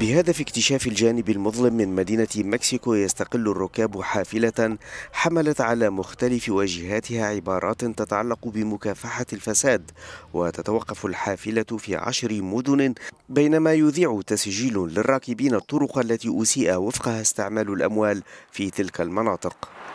بهدف اكتشاف الجانب المظلم من مدينة مكسيكو يستقل الركاب حافلة حملت على مختلف واجهاتها عبارات تتعلق بمكافحة الفساد وتتوقف الحافلة في عشر مدن بينما يذيع تسجيل للراكبين الطرق التي أسيء وفقها استعمال الأموال في تلك المناطق